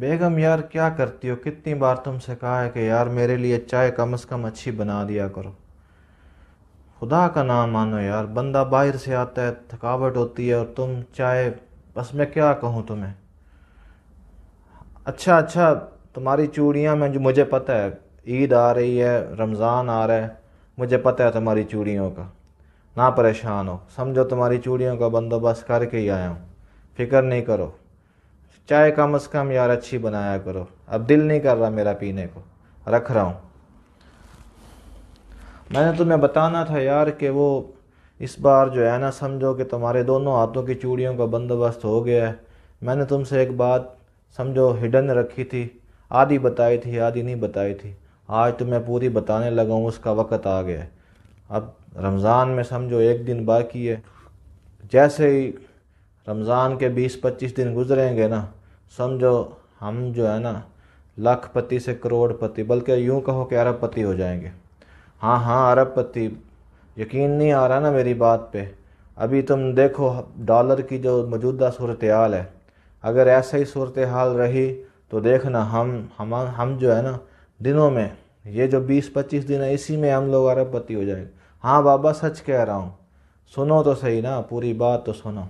बेगम यार क्या करती हो कितनी बार तुमसे कहा है कि यार मेरे लिए चाय कम अज़ कम अच्छी बना दिया करो खुदा का नाम मानो यार बंदा बाहर से आता है थकावट होती है और तुम चाय बस मैं क्या कहूँ तुम्हें अच्छा अच्छा तुम्हारी चूड़ियाँ में जो मुझे पता है ईद आ रही है रमज़ान आ रहा है मुझे पता है तुम्हारी चूड़ियों का ना परेशान हो समझो तुम्हारी चूड़ियों का बंदोबस्त करके ही आया हूँ फिक्र नहीं करो चाय कम अज़ कम यार अच्छी बनाया करो अब दिल नहीं कर रहा मेरा पीने को रख रहा हूँ मैंने तुम्हें बताना था यार कि वो इस बार जो है ना समझो कि तुम्हारे दोनों हाथों की चूड़ियों का बंदोबस्त हो गया है मैंने तुमसे एक बात समझो हिडन रखी थी आधी बताई थी आधी नहीं बताई थी आज तुम्हें तो पूरी बताने लगा हूँ उसका वक़्त आ गया है अब रमज़ान में समझो एक दिन बाकी है जैसे ही रमज़ान के 20-25 दिन गुजरेंगे ना समझो हम जो है ना लखपति से करोड़पति बल्कि यूँ कहो कि अरबपति हो जाएंगे हाँ हाँ अरबपति यकीन नहीं आ रहा ना मेरी बात पे अभी तुम देखो डॉलर की जो मौजूदा सूरत हाल है अगर ऐसा ही सूरत हाल रही तो देखना हम हम हम जो है ना दिनों में ये जो 20-25 दिन है इसी में हम लोग अरबपति हो जाएंगे हाँ बाबा सच कह रहा हूँ सुनो तो सही ना पूरी बात तो सुनो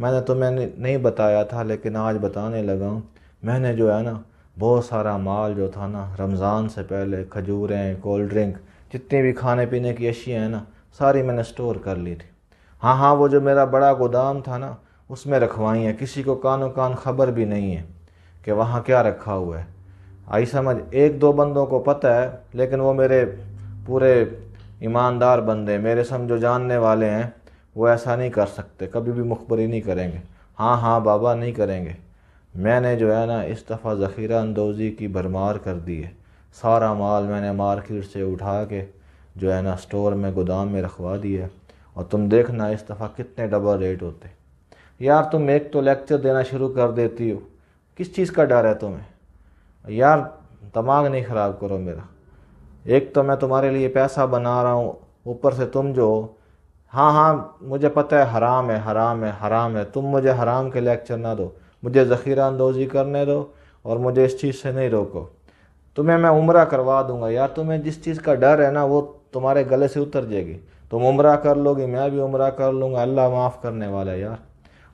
मैंने तो मैंने नहीं बताया था लेकिन आज बताने लगा हूँ मैंने जो है ना बहुत सारा माल जो था ना रमज़ान से पहले खजूरें कोल्ड ड्रिंक जितनी भी खाने पीने की अशियाँ हैं ना सारी मैंने स्टोर कर ली थी हाँ हाँ वो जो मेरा बड़ा गोदाम था ना उसमें रखवाई है किसी को कानो कान खबर भी नहीं है कि वहाँ क्या रखा हुआ है आई समझ एक दो बंदों को पता है लेकिन वो मेरे पूरे ईमानदार बंदे मेरे समझो जानने वाले हैं वो ऐसा नहीं कर सकते कभी भी मुखबरी नहीं करेंगे हाँ हाँ बाबा नहीं करेंगे मैंने जो है ना इस दफ़ा ज़ख़ीरा अंदोज़ी की भरमार कर दी है सारा माल मैंने मार्केट से उठा के जो है ना स्टोर में गोदाम में रखवा दिया और तुम देखना इस दफ़ा कितने डबल रेट होते यार तुम एक तो लेक्चर देना शुरू कर देती हो किस चीज़ का डर है तुम्हें यार दिमाग नहीं ख़राब करो मेरा एक तो मैं तुम्हारे लिए पैसा बना रहा हूँ ऊपर से तुम जो हाँ हाँ मुझे पता है हराम है हराम है हराम है तुम मुझे हराम के लेक्चर ना दो मुझे ज़ख़ीरा अंदोज़ी करने दो और मुझे इस चीज़ से नहीं रोको तुम्हें मैं उम्र करवा दूंगा यार तुम्हें जिस चीज़ का डर है ना वो तुम्हारे गले से उतर जाएगी तुम उम्र कर लोगी मैं भी उम्र कर लूँगा अल्लाह माफ़ करने वाला यार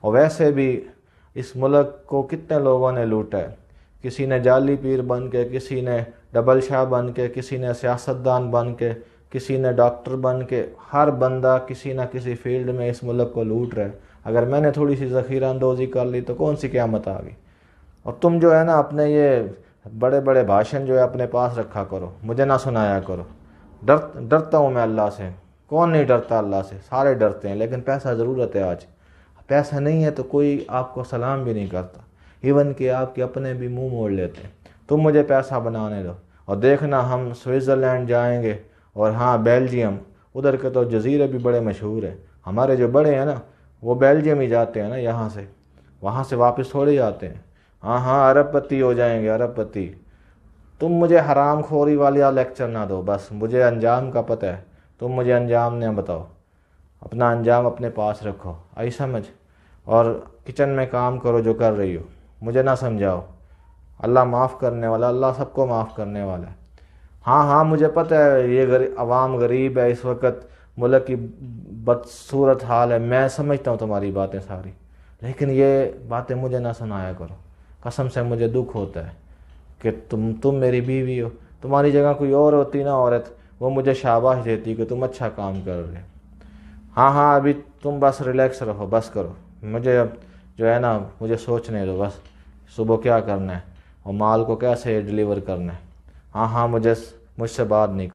और वैसे भी इस मुल्क को कितने लोगों ने लूटा है किसी ने जाली पीर बन के किसी ने डबल शाह बन के किसी ने सियासतदान बन के किसी ने डॉक्टर बन के हर बंदा किसी ना किसी फील्ड में इस मुल्क को लूट रहा है अगर मैंने थोड़ी सी ज़खीरा अंदोज़ी कर ली तो कौन सी क्यामत आ गई और तुम जो है ना अपने ये बड़े बड़े भाषण जो है अपने पास रखा करो मुझे ना सुनाया करो डर डरता हूँ मैं अल्लाह से कौन नहीं डरता अल्लाह से सारे डरते हैं लेकिन पैसा ज़रूरत है आज पैसा नहीं है तो कोई आपको सलाम भी नहीं करता इवन कि आपके अपने भी मुंह मोड़ लेते हैं तुम मुझे पैसा बनाने दो और देखना हम स्विट्ज़रलैंड जाएंगे और हाँ बेल्जियम उधर के तो जजीरे भी बड़े मशहूर हैं हमारे जो बड़े हैं ना वो बेल्जियम ही जाते हैं ना यहाँ से वहाँ से वापस थोड़े जाते हैं हाँ हाँ अरबपति हो जाएंगे अरबपति तुम मुझे हराम खोरी वाला लेक्चर ना दो बस मुझे अंजाम का पता है तुम मुझे अंजाम न बताओ अपना अंजाम अपने पास रखो आई समझ और किचन में काम करो जो कर रही हो मुझे ना समझाओ अल्लाह माफ़ करने वाला अल्लाह सबको माफ़ करने वाला है हाँ हाँ मुझे पता है ये अवाम गरीब है इस वक्त मुल्क की बदसूरत हाल है मैं समझता हूँ तुम्हारी बातें सारी लेकिन ये बातें मुझे ना सुनाया करो कसम से मुझे दुख होता है कि तुम तुम मेरी बीवी हो तुम्हारी जगह कोई और होती ना औरत वो मुझे शाबाश देती कि तुम अच्छा काम कर रहे हो हाँ हाँ अभी तुम बस रिलैक्स रहो बस करो मुझे अब जो है ना मुझे सोचने दो बस सुबह क्या करना है और माल को कैसे डिलीवर करना है हाँ हाँ मुझे मुझसे बात नहीं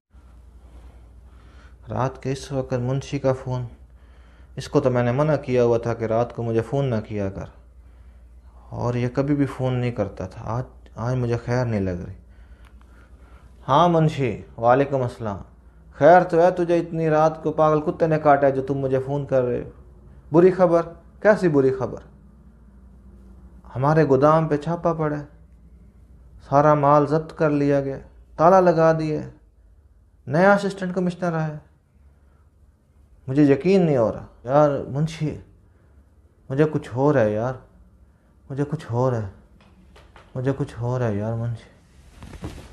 रात के इस वक्त मुंशी का फ़ोन इसको तो मैंने मना किया हुआ था कि रात को मुझे फ़ोन ना किया कर और यह कभी भी फ़ोन नहीं करता था आज आज मुझे खैर नहीं लग रही हाँ मुंशी वालेकुम अस्सलाम खैर तो है तुझे इतनी रात को पागल कुत्ते ने काटा है जो तुम मुझे फ़ोन कर रहे हो बुरी खबर कैसी बुरी खबर हमारे गोदाम पे छापा पड़ा है सारा माल जब्त कर लिया गया ताला लगा दिए नया असिस्टेंट कमिश्नर आया मुझे यकीन नहीं हो रहा यार मुंशी मुझे कुछ हो रहा है यार मुझे कुछ हो रहा है मुझे कुछ हो रहा है यार मुंशी